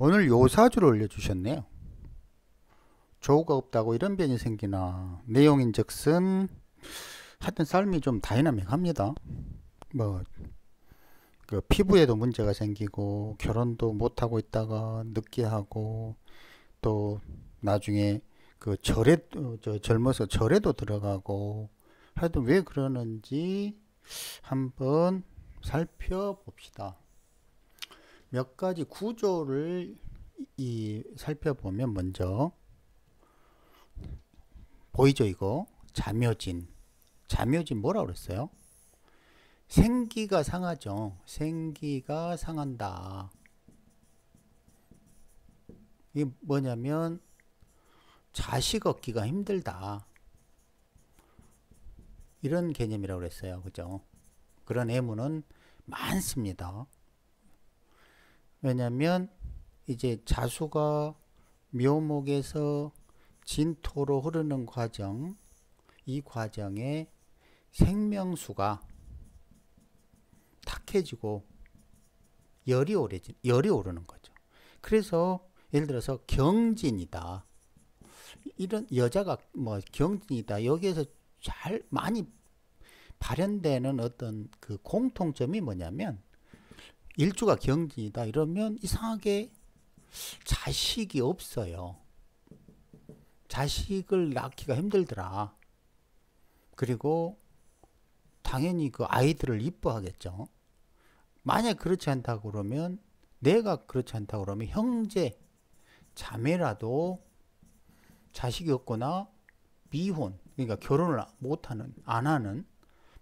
오늘 요사주를 올려주셨네요. 조우가 없다고 이런 변이 생기나 내용인즉슨 하여튼 삶이 좀 다이나믹합니다. 뭐 그 피부에도 문제가 생기고 결혼도 못하고 있다가 늦게 하고 또 나중에 그 절에 어, 저 젊어서 절에도 들어가고 하여튼 왜 그러는지 한번 살펴봅시다. 몇 가지 구조를 이 살펴보면 먼저 보이죠 이거 자묘진 자묘진 뭐라 그랬어요? 생기가 상하죠. 생기가 상한다. 이게 뭐냐면 자식 얻기가 힘들다. 이런 개념이라고 그랬어요. 그죠? 그런 애무는 많습니다. 왜냐면 이제 자수가 묘목에서 진토로 흐르는 과정 이 과정에 생명수가 탁해지고 열이 오래 열이 오르는 거죠. 그래서 예를 들어서 경진이다. 이런 여자가 뭐 경진이다. 여기에서 잘 많이 발현되는 어떤 그 공통점이 뭐냐면 일주가 경진이다 이러면 이상하게 자식이 없어요. 자식을 낳기가 힘들더라. 그리고 당연히 그 아이들을 이뻐하겠죠. 만약 그렇지 않다 고 그러면 내가 그렇지 않다 고 그러면 형제, 자매라도 자식이 없거나 미혼, 그러니까 결혼을 못하는, 안 하는,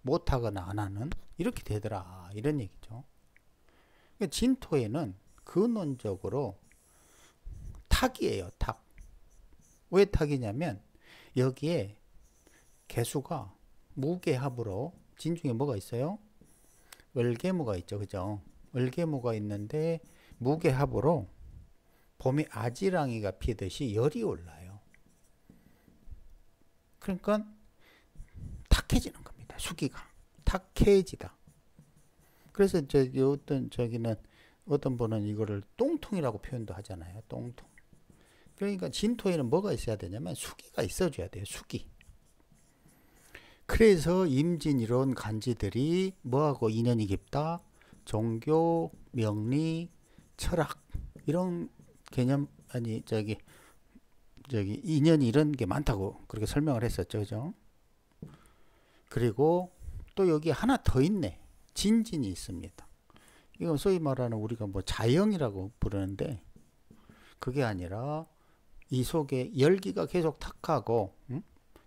못하거나 안 하는 이렇게 되더라 이런 얘기죠. 그러니까 진토에는 근원적으로 탁이에요, 탁. 왜 탁이냐면 여기에 개수가 무게합으로 진중에 뭐가 있어요? 을개무가 있죠, 그죠? 을개무가 있는데 무게합으로 봄에 아지랑이가 피듯이 열이 올라요. 그러니까 탁해지는 겁니다. 수기가 탁해지다. 그래서 저기 어떤 저기는 어떤 분은 이거를 똥통이라고 표현도 하잖아요. 똥통. 그러니까 진토에는 뭐가 있어야 되냐면 수기가 있어줘야 돼요. 수기. 그래서 임진 이런 간지들이 뭐하고 인연이 깊다? 종교, 명리, 철학 이런 개념 아니 저기 저기 인연이 이런 게 많다고 그렇게 설명을 했었죠. 그죠? 그리고 또 여기 하나 더 있네. 진진이 있습니다. 이건 소위 말하는 우리가 뭐 자영이라고 부르는데 그게 아니라 이 속에 열기가 계속 탁하고 음?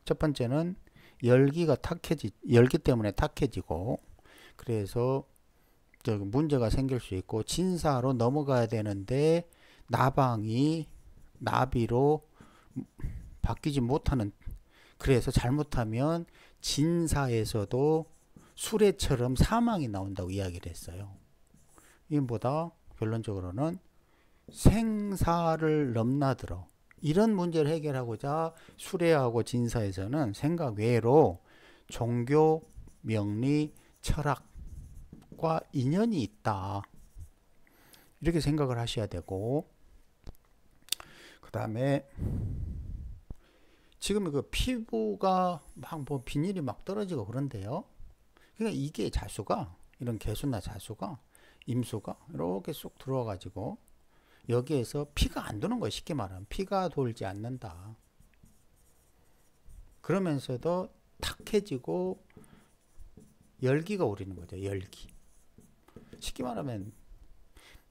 첫 번째는 열기가 탁해지 열기 때문에 탁해지고 그래서 문제가 생길 수 있고 진사로 넘어가야 되는데 나방이 나비로 바뀌지 못하는 그래서 잘못하면 진사에서도 수레처럼 사망이 나온다고 이야기를 했어요. 이보다 결론적으로는 생사를 넘나들어 이런 문제를 해결하고자 수레하고 진사에서는 생각 외로 종교, 명리, 철학과 인연이 있다. 이렇게 생각을 하셔야 되고 그 다음에 지금 그 피부가 막 뭐 비닐이 막 떨어지고 그런데요. 그러니까 이게 자수가 이런 개수나 자수가 임수가 이렇게 쏙 들어와가지고 여기에서 피가 안 도는 거예요. 쉽게 말하면 피가 돌지 않는다. 그러면서도 탁해지고 열기가 오르는 거죠. 열기. 쉽게 말하면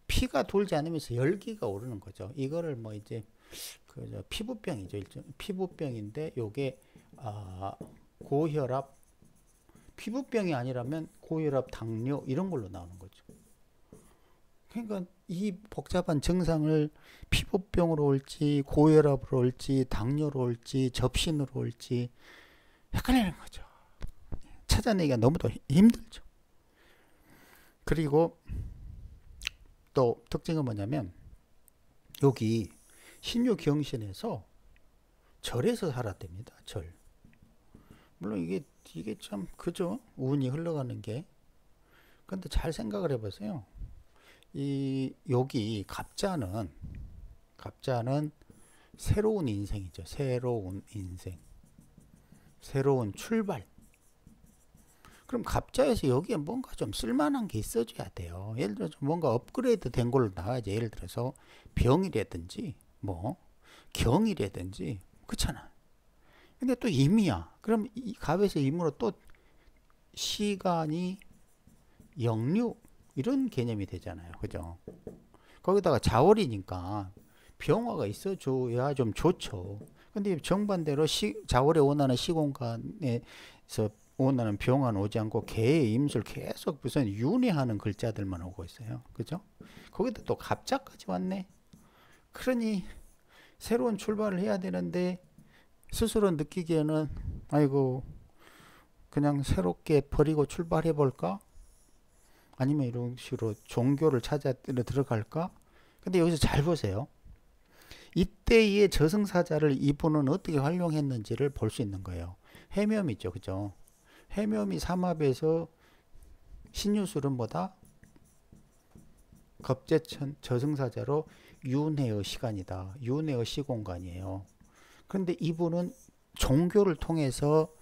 피가 돌지 않으면서 열기가 오르는 거죠. 이거를 뭐 이제 그 피부병이죠. 일종 피부병인데 요게 아 고혈압 피부병이 아니라면 고혈압, 당뇨 이런 걸로 나오는 거죠. 그러니까 이 복잡한 증상을 피부병으로 올지 고혈압으로 올지 당뇨로 올지 접신으로 올지 헷갈리는 거죠. 찾아내기가 너무도 힘들죠. 그리고 또 특징은 뭐냐면 여기 신유경신에서 절에서 살았답니다. 절. 물론 이게 이게 참 그죠? 운이 흘러가는 게. 근데 잘 생각을 해보세요. 이 여기 갑자는 갑자는 새로운 인생이죠. 새로운 인생. 새로운 출발. 그럼 갑자에서 여기에 뭔가 좀 쓸만한 게 있어줘야 돼요. 예를 들어서 뭔가 업그레이드 된 걸로 나와야지. 예를 들어서 병이라든지, 뭐, 경이라든지, 그렇잖아. 근데 또 임이야. 그럼 이 갑에서 임으로 또 시간이 역류 이런 개념이 되잖아요. 그죠? 거기다가 자월이니까 병화가 있어줘야 좀 좋죠. 근데 정반대로 시, 자월에 원하는 시공간에서 원하는 병화는 오지 않고 개의 임술 계속 무슨 윤회하는 글자들만 오고 있어요. 그죠? 거기다 또 갑자까지 왔네. 그러니 새로운 출발을 해야 되는데 스스로 느끼기에는 아이고 그냥 새롭게 버리고 출발해 볼까? 아니면 이런 식으로 종교를 찾아 들어갈까? 근데 여기서 잘 보세요. 이때의 저승사자를 이분은 어떻게 활용했는지를 볼 수 있는 거예요. 해묘미죠. 그죠? 해묘미 삼합에서 신유술은 뭐다? 겁제천 저승사자로 윤회의 시간이다. 윤회의 시공간이에요. 그런데 이분은 종교를 통해서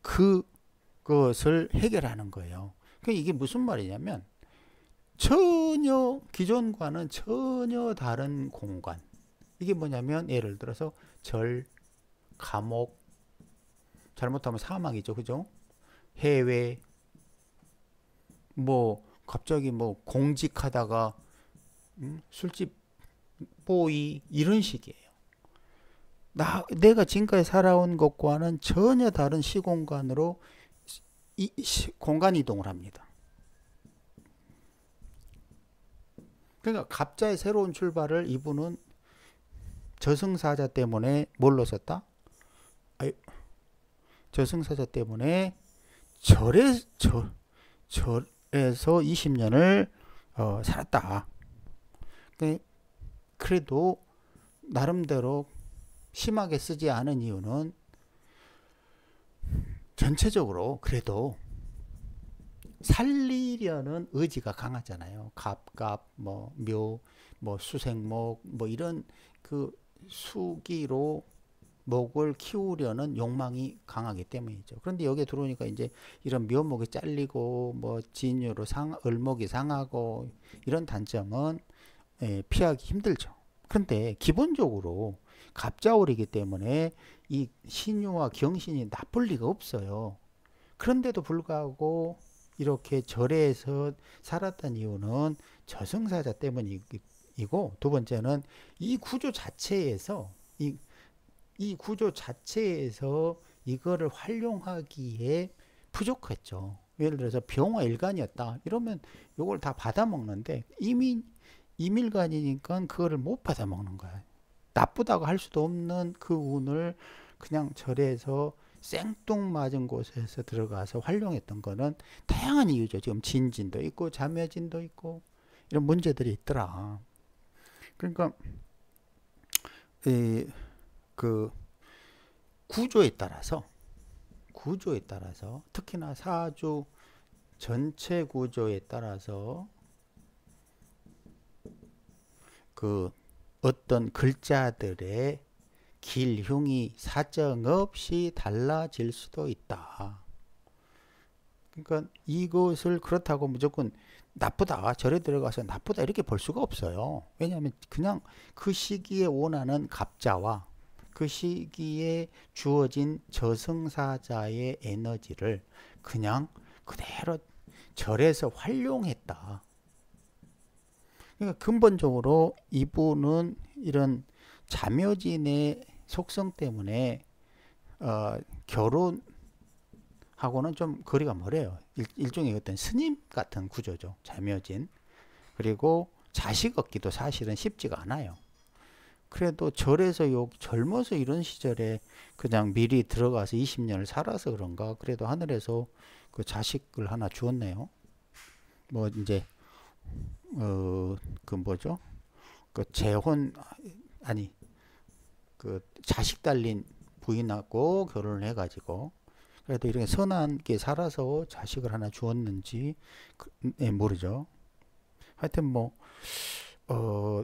그것을 해결하는 거예요. 그 이게 무슨 말이냐면 전혀 기존과는 전혀 다른 공간. 이게 뭐냐면 예를 들어서 절, 감옥, 잘못하면 사망이죠, 그죠? 해외, 뭐 갑자기 뭐 공직하다가 음? 술집 보이 이런 식이에요. 나 내가 지금까지 살아온 것과는 전혀 다른 시공간으로 이, 시, 공간 이동을 합니다. 그러니까 갑자기 새로운 출발을 이분은 저승사자 때문에 뭘로 썼다? 아유, 저승사자 때문에 절에 절 절에서 20년을 어, 살았다. 그, 그래도 나름대로 심하게 쓰지 않은 이유는 전체적으로 그래도 살리려는 의지가 강하잖아요. 갑갑, 뭐, 묘, 뭐, 수생목, 뭐, 이런 그 수기로 목을 키우려는 욕망이 강하기 때문이죠. 그런데 여기에 들어오니까 이제 이런 묘목이 잘리고, 뭐, 진유로 상, 을목이 상하고, 이런 단점은 예, 피하기 힘들죠. 그런데 기본적으로 갑자울이기 때문에 이 신유와 경신이 나쁠 리가 없어요. 그런데도 불구하고 이렇게 절에서 살았던 이유는 저승사자 때문이고 두 번째는 이 구조 자체에서 이, 이 구조 자체에서 이거를 활용하기에 부족했죠. 예를 들어서 병화 일간이었다. 이러면 이걸 다 받아먹는데 이미 임일간이니까 그거를 못 받아먹는 거야. 나쁘다고 할 수도 없는 그 운을 그냥 절에서 생뚱맞은 곳에서 들어가서 활용했던 거는 다양한 이유죠. 지금 진진도 있고 자매진도 있고 이런 문제들이 있더라. 그러니까 이그 구조에 따라서 구조에 따라서 특히나 사주 전체 구조에 따라서 그 어떤 글자들의 길흉이 사정없이 달라질 수도 있다. 그러니까 이것을 그렇다고 무조건 나쁘다 절에 들어가서 나쁘다 이렇게 볼 수가 없어요. 왜냐하면 그냥 그 시기에 원하는 갑자와 그 시기에 주어진 저승사자의 에너지를 그냥 그대로 절에서 활용했다. 그러니까 근본적으로 이분은 이런 자묘진의 속성 때문에 어, 결혼하고는 좀 거리가 멀어요. 일, 종의 어떤 스님 같은 구조죠. 자묘진. 그리고 자식 얻기도 사실은 쉽지가 않아요. 그래도 절에서 요 젊어서 이런 시절에 그냥 미리 들어가서 20년을 살아서 그런가 그래도 하늘에서 그 자식을 하나 주었네요. 뭐 이제 어, 그 뭐죠? 그 재혼 아니 그 자식 달린 부인하고 결혼을 해가지고 그래도 이렇게 선한 게 살아서 자식을 하나 주었는지 그, 네, 모르죠. 하여튼 뭐 어,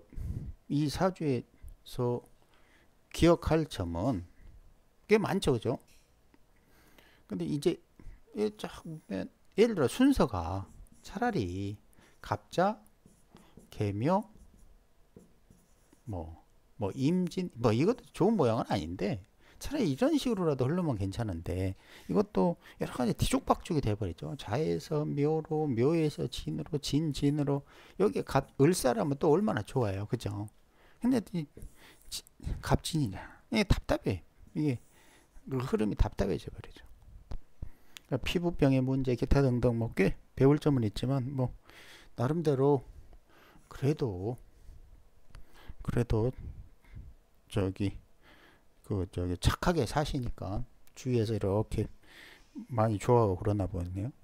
이 사주에서 기억할 점은 꽤 많죠, 그죠? 근데 이제 네, 예를 들어 순서가 차라리 갑자 개묘 뭐, 뭐 임진 뭐 이것도 좋은 모양은 아닌데 차라리 이런 식으로라도 흘르면 괜찮은데 이것도 여러 가지 뒤죽박죽이 돼버리죠. 자에서 묘로, 묘에서 진으로, 진 진으로 여기 갑 을사라면 또 얼마나 좋아요, 그죠? 근데 이, 갑진이냐? 이게 답답해. 이게 그 흐름이 답답해져 버리죠. 그러니까 피부병의 문제, 기타 등등 뭐 꽤 배울 점은 있지만 뭐 나름대로 그래도 그래도 저기 그 저기 착하게 사시니까 주위에서 이렇게 많이 좋아하고 그러나 보네요.